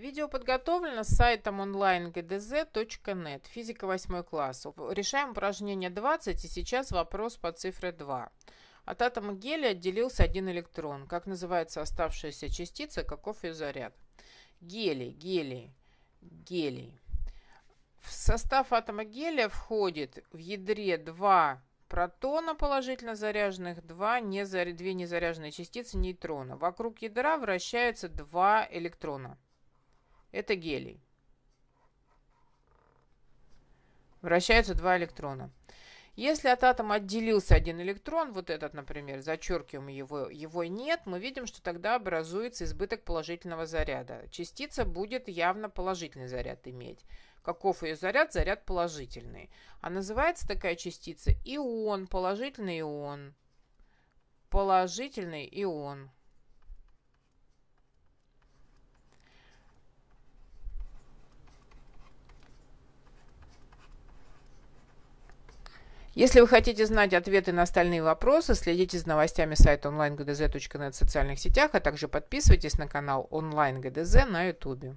Видео подготовлено с сайтом онлайн gdz.net, физика 8 класс. Решаем упражнение 20 и сейчас вопрос по цифре 2. От атома гелия отделился один электрон. Как называется оставшаяся частица, каков ее заряд? Гелий, гелий, гелий. В состав атома гелия входит в ядре 2 протона положительно заряженных, 2, незар... 2 незаряженные частицы нейтрона. Вокруг ядра вращаются 2 электрона. Это гелий. Вращаются два электрона. Если от атома отделился один электрон, вот этот, например, зачеркиваем его, его нет, мы видим, что тогда образуется избыток положительного заряда. Частица будет явно положительный заряд иметь. Каков ее заряд? Заряд положительный. А называется такая частица ион, положительный ион. Положительный ион. Если вы хотите знать ответы на остальные вопросы, следите за новостями сайта онлайн.гдз.нет в социальных сетях, а также подписывайтесь на канал онлайн.гдз на ютубе.